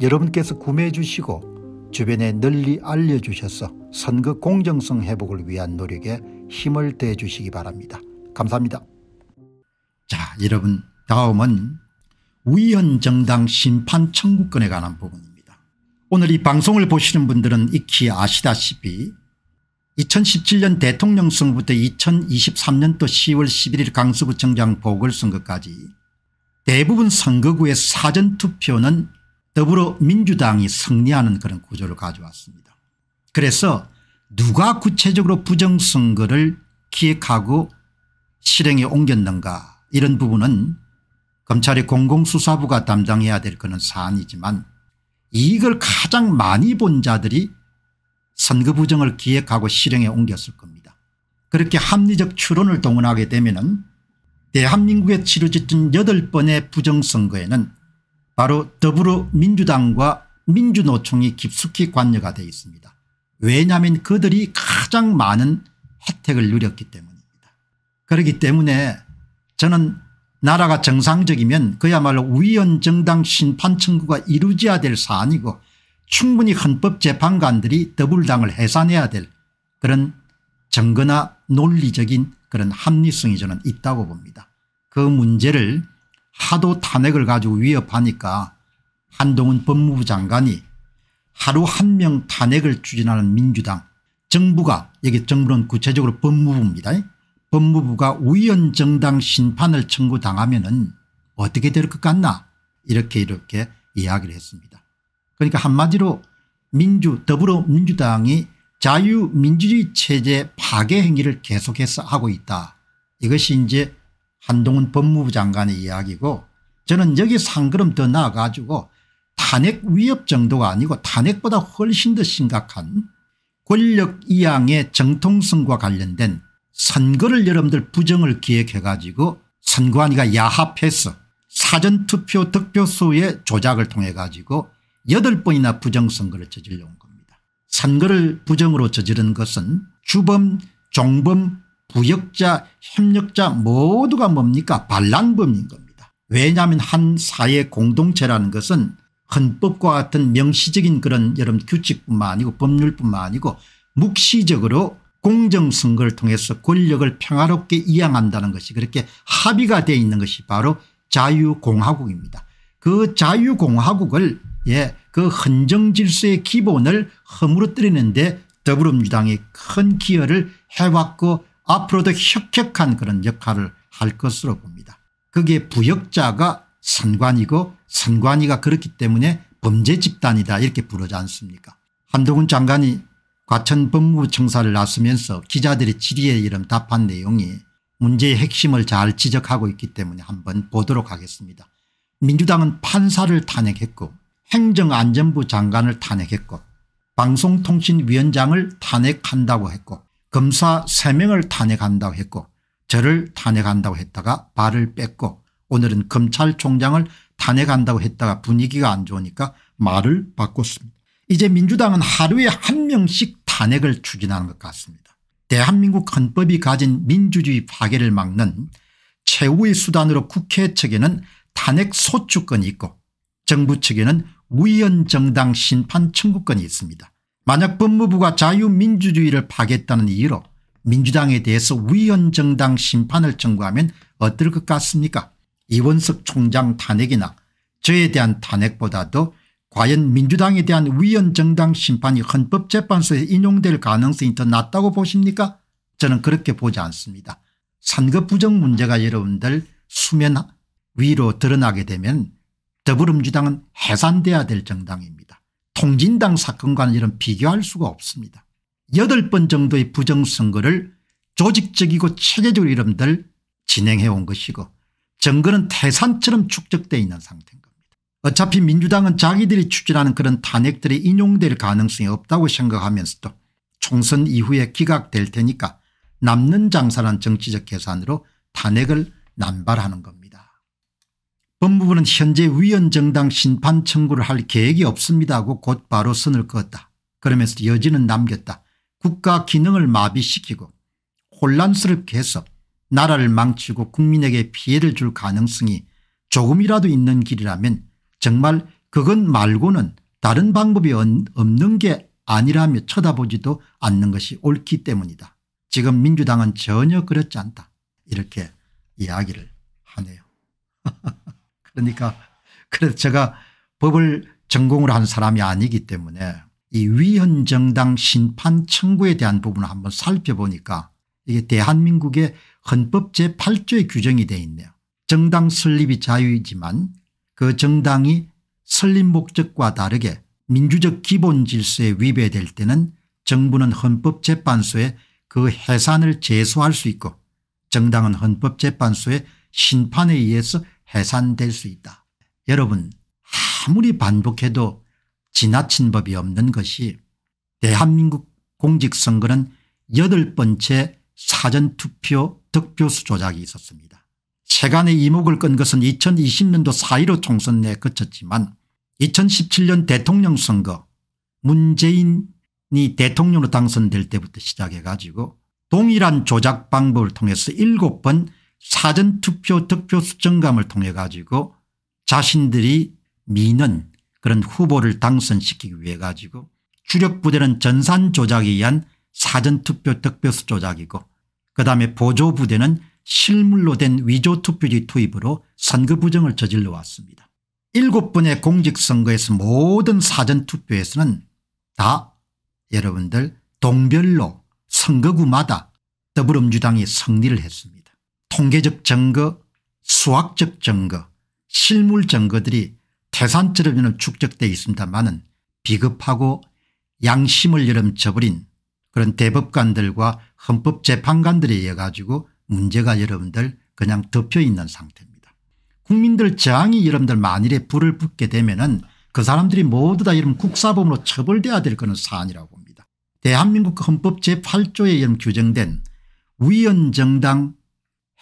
여러분께서 구매해 주시고 주변에 널리 알려주셔서 선거 공정성 회복을 위한 노력에 힘을 대 주시기 바랍니다. 감사합니다. 자 여러분 다음은 위헌정당 심판 청구권에 관한 부분입니다. 오늘 이 방송을 보시는 분들은 익히 아시다시피 2017년 대통령 선거부터 2023년도 10월 11일 강서구청장 보궐선거까지 대부분 선거구의 사전투표는 더불어민주당이 승리하는 그런 구조를 가져왔습니다. 그래서 누가 구체적으로 부정선거를 기획하고 실행에 옮겼는가 이런 부분은 검찰의 공공수사부가 담당해야 될 그런 사안이지만 이익을 가장 많이 본 자들이 선거 부정을 기획하고 실행에 옮겼을 겁니다. 그렇게 합리적 추론을 동원하게 되면 대한민국에 치러졌던 8번의 부정선거에는 바로 더불어민주당과 민주노총이 깊숙이 관여가 되어 있습니다. 왜냐하면 그들이 가장 많은 혜택을 누렸기 때문입니다. 그렇기 때문에 저는 나라가 정상적이면 그야말로 위헌 정당 심판 청구가 이루어져야 될 사안이고 충분히 헌법재판관들이 더불당을 해산해야 될 그런 정거나 논리적인 그런 합리성이 저는 있다고 봅니다. 그 문제를 하도 탄핵을 가지고 위협하니까 한동훈 법무부 장관이 하루 한 명 탄핵을 추진하는 민주당 정부가 여기 정부는 구체적으로 법무부입니다. 법무부가 위헌 정당 심판을 청구당하면 은 어떻게 될 것 같나 이렇게 이렇게 이야기를 했습니다. 그러니까 한마디로 민주 더불어민주당이 자유민주주의 체제 파괴 행위를 계속해서 하고 있다. 이것이 이제 한동훈 법무부 장관의 이야기고 저는 여기 한 걸음 더 나아가지고 탄핵 위협 정도가 아니고 탄핵보다 훨씬 더 심각한 권력 이양의 정통성과 관련된 선거를 여러분들 부정을 기획해 가지고 선관위가 야합 해서 사전투표 득표수의 조작을 통해 가지고 8번이나 부정선거를 저질러온 겁니다. 선거를 부정으로 저지른 것은 주범 종범 구역자 협력자 모두가 뭡니까 반란범인 겁니다. 왜냐하면 한 사회 공동체라는 것은 헌법과 같은 명시적인 그런 여러 규칙뿐만 아니고 법률뿐만 아니고 묵시적으로 공정선거를 통해서 권력을 평화롭게 이양한다는 것이 그렇게 합의가 되어 있는 것이 바로 자유공화국입니다. 그 자유공화국을 예, 그 헌정질서의 기본을 허물어뜨리는데 더불어민주당이 큰 기여를 해왔고 앞으로도 혁혁한 그런 역할을 할 것으로 봅니다. 그게 부역자가 선관이고 선관이가 그렇기 때문에 범죄 집단이다 이렇게 부르지 않습니까 한동훈 장관이 과천 법무부 청사를 나서면서 기자들의 질의에 이름 답한 내용이 문제의 핵심을 잘 지적하고 있기 때문에 한번 보도록 하겠습니다. 민주당은 판사를 탄핵했고 행정안전부 장관을 탄핵했고 방송통신위원장을 탄핵한다고 했고 검사 3명을 탄핵한다고 했고 저를 탄핵한다고 했다가 발을 뺐고 오늘은 검찰총장을 탄핵한다고 했다가 분위기가 안 좋으니까 말을 바꿨습니다. 이제 민주당은 하루에 한 명씩 탄핵을 추진하는 것 같습니다. 대한민국 헌법이 가진 민주주의 파괴를 막는 최후의 수단으로 국회 측에는 탄핵 소추권이 있고 정부 측에는 우연정당 심판 청구권이 있습니다. 만약 법무부가 자유민주주의를 파괴했다는 이유로 민주당에 대해서 위헌정당 심판을 청구하면 어떨 것 같습니까 이원석 총장 탄핵이나 저에 대한 탄핵보다도 과연 민주당에 대한 위헌정당 심판이 헌법재판소에 인용될 가능성이 더 낮다고 보십니까 저는 그렇게 보지 않습니다. 선거 부정 문제가 여러분들 수면 위로 드러나게 되면 더불어민주당은 해산돼야 될 정당입니다. 통진당 사건과는 이런 비교할 수가 없습니다. 8번 정도의 부정선거를 조직적이고 체계적으로 이름들 진행해 온 것이고 정거는 태산처럼 축적되어 있는 상태인 겁니다. 어차피 민주당은 자기들이 추진하는 그런 탄핵들이 인용될 가능성이 없다고 생각하면서도 총선 이후에 기각될 테니까 남는 장사란 정치적 계산으로 탄핵을 남발하는 겁니다. 법무부는 현재 위헌정당 심판 청구를 할 계획이 없습니다 하고 곧바로 선을 그었다. 그러면서 여지는 남겼다. 국가 기능을 마비시키고 혼란스럽게 해서 나라를 망치고 국민에게 피해를 줄 가능성이 조금이라도 있는 길이라면 정말 그것 말고는 다른 방법이 없는 게 아니라며 쳐다보지도 않는 것이 옳기 때문이다. 지금 민주당은 전혀 그렇지 않다. 이렇게 이야기를 하네요. 그러니까 그래서 제가 법을 전공을 한 사람이 아니기 때문에 이 위헌정당 심판 청구에 대한 부분을 한번 살펴보니까 이게 대한민국의 헌법 제8조의 규정이 되어 있네요. 정당 설립이 자유이지만 그 정당이 설립 목적과 다르게 민주적 기본 질서에 위배될 때는 정부는 헌법재판소에 그 해산을 제소할 수 있고 정당은 헌법재판소의 심판에 의해서 해산될 수 있다. 여러분 아무리 반복해도 지나친 법이 없는 것이 대한민국 공직선거는 여덟 번째 사전투표 득표수 조작이 있었습니다. 세간의 이목을 끈 것은 2020년도 4.15 총선 내에 그쳤지만 2017년 대통령 선거 문재인이 대통령으로 당선될 때부터 시작해 가지고 동일한 조작 방법을 통해서 7번 사전투표 득표 수정감을 통해 가지고 자신들이 미는 그런 후보를 당선시키기 위해 가지고 주력부대는 전산 조작에 의한 사전투표 득표수 조작이고 그다음에 보조부대는 실물로 된 위조투표지 투입으로 선거 부정을 저질러 왔습니다. 일곱 번의 공직선거에서 모든 사전투표에서는 다 여러분들 동별로 선거구마다 더불어민주당이 승리를 했습니다. 통계적 증거 수학적 증거 실물 증거들이 태산처럼 축적되어 있습니다만은 비겁하고 양심을 여름 쳐버린 그런 대법관들과 헌법재판관들에 의해 가지고 문제가 여러분들 그냥 덮여 있는 상태입니다. 국민들 저항이 여러분들 만일에 불을 붙게 되면 은그 사람들이 모두 다 이런 국사범으로 처벌돼야 될 그런 사안이라고 봅니다. 대한민국 헌법 제8조에 이런 규정된 위헌정당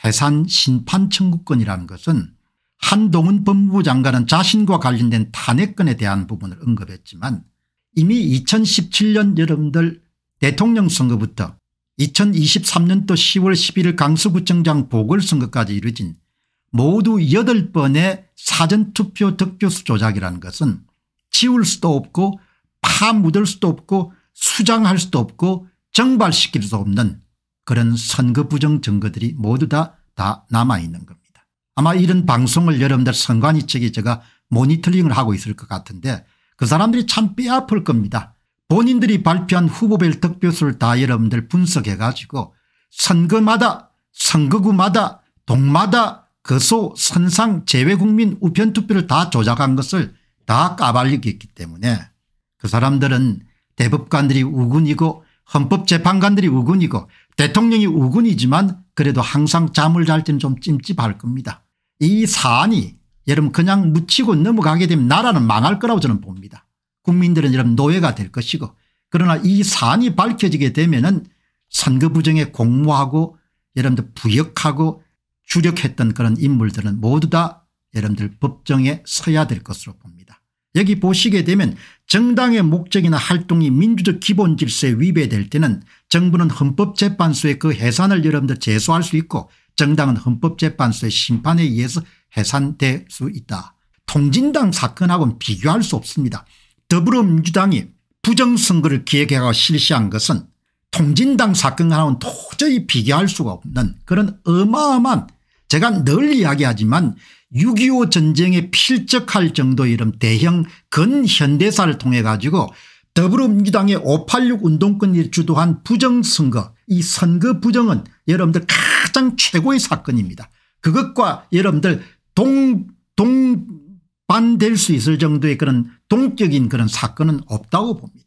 해산 심판 청구권이라는 것은 한동훈 법무부 장관은 자신과 관련된 탄핵건에 대한 부분을 언급했지만 이미 2017년 여러분들 대통령 선거부터 2023년도 10월 11일 강서구청장 보궐선거까지 이뤄진 모두 8번의 사전투표 득표수 조작이라는 것은 지울 수도 없고 파묻을 수도 없고 수장할 수도 없고 정발시킬 수 없는 그런 선거 부정 증거들이 모두 다, 다 남아있는 겁니다. 아마 이런 방송을 여러분들 선관위 측이 제가 모니터링을 하고 있을 것 같은데 그 사람들이 참 뼈아플 겁니다. 본인들이 발표한 후보별 득표수를 다 여러분들 분석해 가지고 선거마다 선거구마다 동마다 거소 선상 재외국민 우편투표를 다 조작한 것을 다 까발리겠기 때문에 그 사람들은 대법관들이 우군이고 헌법재판관들이 우군이고 대통령이 우군이지만 그래도 항상 잠을 잘 때는 좀 찜찜할 겁니다. 이 사안이 여러분 그냥 묻히고 넘어가게 되면 나라는 망할 거라고 저는 봅니다. 국민들은 여러분 노예가 될 것이고 그러나 이 사안이 밝혀지게 되면 은 선거 부정에 공모하고 여러분들 부역하고 주력했던 그런 인물들은 모두 다 여러분들 법정에 서야 될 것으로 봅니다. 여기 보시게 되면 정당의 목적이나 활동이 민주적 기본질서에 위배될 때는 정부는 헌법재판소의 그 해산을 여러분들 제소할 수 있고 정당은 헌법재판소의 심판에 의해서 해산될 수 있다. 통진당 사건하고는 비교할 수 없습니다. 더불어민주당이 부정선거를 기획하고 실시한 것은 통진당 사건과는 도저히 비교할 수가 없는 그런 어마어마한 제가 늘 이야기하지만 6.25 전쟁에 필적할 정도의 이런 대형 근현대사를 통해 가지고 더불어민주당의 586 운동권이 주도한 부정선거 이 선거 부정은 여러분들 가장 최고의 사건입니다. 그것과 여러분들 동, 동반될 수 있을 정도의 그런 동적인 그런 사건은 없다고 봅니다.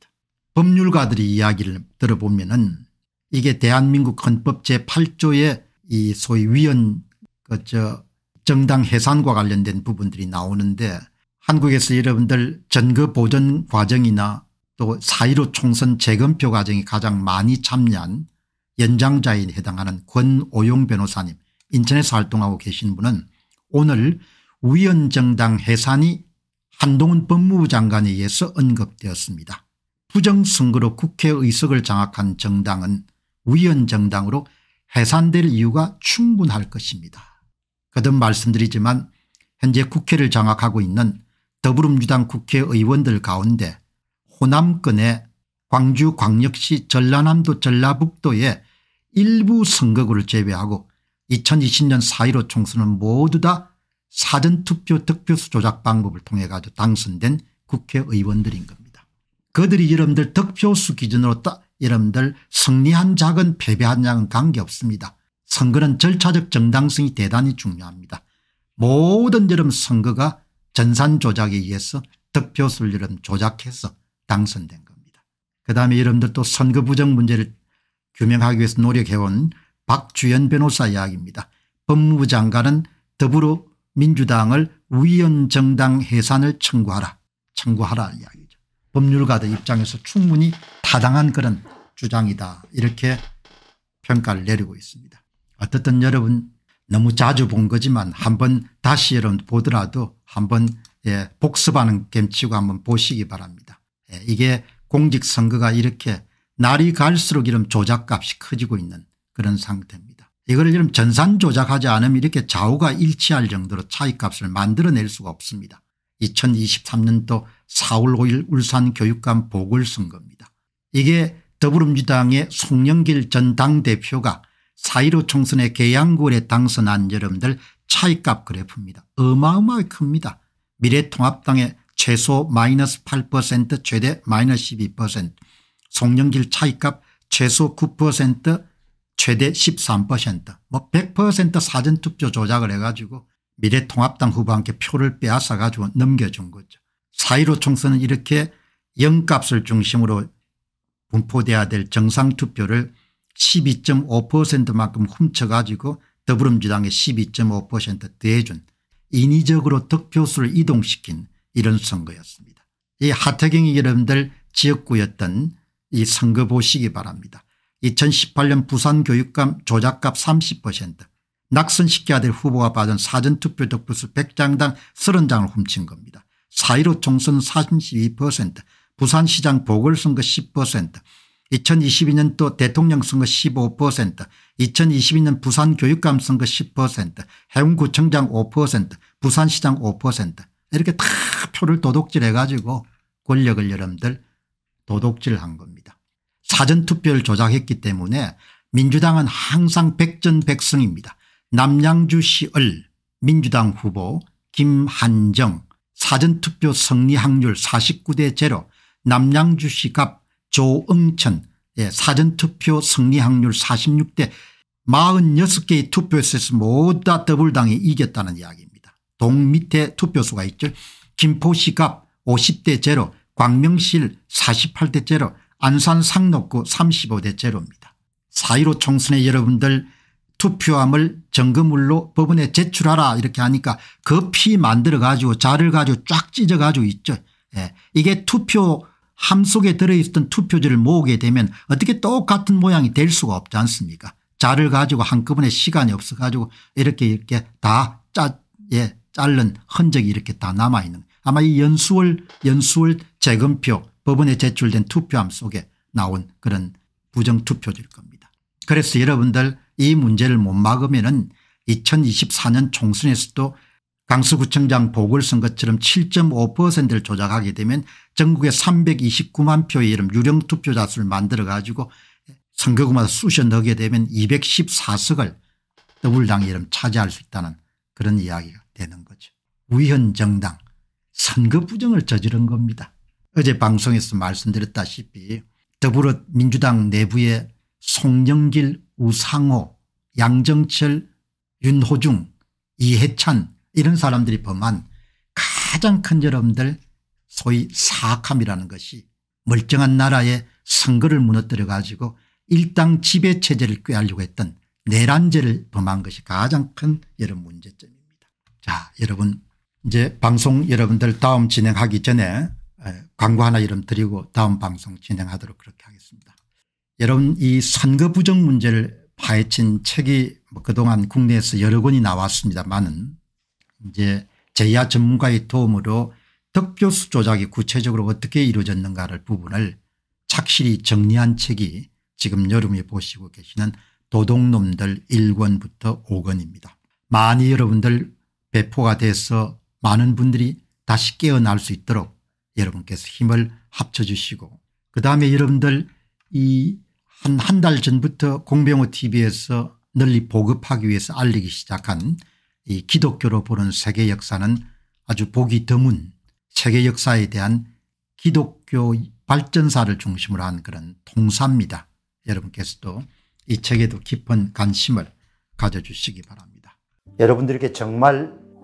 법률가들이 이야기를 들어보면 은 이게 대한민국 헌법 제8조의 이 소위 위헌 그저 정당 해산과 관련된 부분들이 나오는데 한국에서 여러분들 전거 보전 과정이나 또4.15 총선 재검표 과정이 가장 많이 참여한 연장자에 해당하는 권오용 변호사님 인천에서 활동하고 계신 분은 오늘 위원정당 해산이 한동훈 법무부 장관에 의해서 언급되었습니다. 부정선거로 국회의석을 장악한 정당은 위원정당으로 해산될 이유가 충분할 것입니다. 거듭 말씀드리지만 현재 국회를 장악하고 있는 더불어민주당 국회의원들 가운데 호남권의 광주광역시 전라남도 전라북도의 일부 선거구를 제외하고 2020년 4.15 총선은 모두 다 사전투표 득표수 조작 방법을 통해 가지고 당선된 국회의원들인 겁니다. 그들이 여러분들 득표수 기준으로 따, 여러분들 승리한 작은 패배한 작은 관계없습니다. 선거는 절차적 정당성이 대단히 중요합니다. 모든 여러분 선거가 전산 조작에 의해서 득표수를 여러분 조작해서 당선된 겁니다. 그다음에 여러분들 또 선거 부정 문제를 규명하기 위해서 노력해온 박주연 변호사 이야기입니다. 법무부 장관은 더불어민주당을 위헌정당 해산을 청구하라 청구하라 이야기죠. 법률가들 입장에서 충분히 타당한 그런 주장이다 이렇게 평가를 내리고 있습니다. 어떻든 여러분 너무 자주 본 거지만 한번 다시 여러분 보더라도 한번 예, 복습하는 겸치고 한번 보시기 바랍니다. 예, 이게 공직선거가 이렇게 날이 갈수록 이런 조작값이 커지고 있는 그런 상태입니다. 이걸 이런 전산 조작하지 않으면 이렇게 좌우가 일치할 정도로 차이값을 만들어낼 수가 없습니다. 2023년도 4월 5일 울산 교육감 보궐선거입니다. 이게 더불어민주당의 송영길 전 당대표가 4.15 총선의 개양구에 당선한 여러분들 차이값 그래프입니다. 어마어마하게 큽니다. 미래통합당의 최소 마이너스 8% 최대 마이너스 12% 송영길 차익값 최소 9% 최대 13%뭐 100% 사전투표 조작을 해가지고 미래통합당 후보한테 표를 빼앗아 가지고 넘겨준 거죠. 4.15 총선은 이렇게 영값을 중심으로 분포돼야 될 정상투표를 12.5%만큼 훔쳐가지고 더불어민주당의 12.5%대준 인위적으로 득표수를 이동시킨 이런 선거였습니다. 이 하태경이 여러분들 지역구였던 이 선거 보시기 바랍니다. 2018년 부산교육감 조작값 30% 낙선시켜야 될 후보가 받은 사전투표 득표수 100장당 30장을 훔친 겁니다. 4.15 총선 42% 부산시장 보궐선거 10% 2 0 2 2년또 대통령 선거 15% 2022년 부산교육감 선거 10% 해운구청장 5% 부산시장 5% 이렇게 다 표를 도둑질해 가지고 권력을 여러분들 도둑질한 겁니다. 사전투표를 조작했기 때문에 민주당은 항상 백전백승입니다. 남양주시 을 민주당 후보 김한정 사전투표 승리 확률 49대 제 남양주시 갑 조응천 예, 사전투표 승리 확률 46대 46개의 투표에서 모두 더블당이 이겼다는 이야기입니다. 동 밑에 투표수가 있죠. 김포시갑 50대 제로 광명실 48대 제로 안산 상록구 35대 제로입니다. 4.15 총선에 여러분들 투표함을 정금물로 법원에 제출하라 이렇게 하니까 급히 만들어 가지고 자를 가지고 쫙 찢어 가지고 있죠. 예. 이게 투표함 속에 들어있던 투표지를 모으게 되면 어떻게 똑같은 모양이 될 수가 없지 않습니까 자를 가지고 한꺼번에 시간이 없어 가지고 이렇게 이렇게 다 짜, 예, 자른 흔적이 이렇게 다 남아있는 아마 이 연수월 연수월 재검표 법원에 제출된 투표함 속에 나온 그런 부정투표일 겁니다. 그래서 여러분들 이 문제를 못 막으면 은 2024년 총선에서도 강서구청장 보궐선거처럼 7.5%를 조작하게 되면 전국에 329만 표의 이름 유령투표자 수를 만들어 가지고 선거구마다 쑤셔 넣게 되면 214석을 더불당 이름 차지할 수 있다는 그런 이야기가 되는 거죠. 위헌정당 선거 부정을 저지른 겁니다. 어제 방송에서 말씀드렸다시피 더불어민주당 내부에 송영길 우상호 양정철 윤호중 이해찬 이런 사람들이 범한 가장 큰 여러분들 소위 사악함이라는 것이 멀쩡한 나라의 선거를 무너뜨려 가지고 일당 지배체제를 꾀하려고 했던 내란죄를 범한 것이 가장 큰 여러 문제점입니다. 자 여러분 이제 방송 여러분들 다음 진행하기 전에 광고 하나 이름 드리고 다음 방송 진행하도록 그렇게 하겠습니다. 여러분 이 선거 부정 문제를 파헤친 책이 뭐 그동안 국내에서 여러 권이 나왔습니다만은 이제 제야 전문가의 도움으로 득표수 조작이 구체적으로 어떻게 이루어졌는가를 부분을 착실히 정리한 책이 지금 여름에 보시고 계시는 도둑놈들 1권부터 5권입니다. 많이 여러분들 배포가 돼서 많은 분들이 다시 깨어날 수 있도록 여러분께서 힘을 합쳐주시고 그 다음에 여러분들 이 한 한 달 전부터 공병호 tv에서 널리 보급하기 위해서 알리기 시작한 이 기독교로 보는 세계 역사는 아주 보기 드문 세계 역사에 대한 기독교 발전사를 중심으로 한 그런 통사입니다. 여러분께서도 이 책에도 깊은 관심을 가져주시기 바랍니다. 여러분들께 정말